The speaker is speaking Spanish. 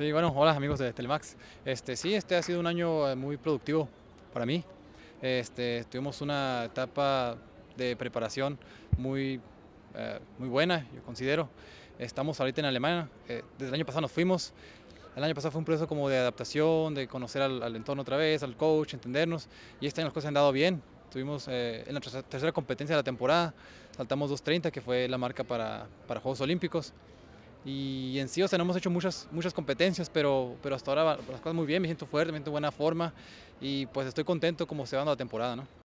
Sí, bueno, hola amigos de Telemax. Este, sí, este ha sido un año eh, muy productivo para mí. Este, tuvimos una etapa de preparación muy, eh, muy buena, yo considero. Estamos ahorita en Alemania. Eh, desde el año pasado nos fuimos. El año pasado fue un proceso como de adaptación, de conocer al, entorno otra vez, al coach, entendernos. Y este año las cosas han dado bien. Tuvimos en la tercera competencia de la temporada, saltamos 2.30, que fue la marca para, para Juegos Olímpicos. Y en sí, o sea, no hemos hecho muchas, muchas competencias, pero, pero hasta ahora las cosas muy bien, me siento fuerte, me siento buena forma y pues estoy contento como se va dando la temporada, ¿no?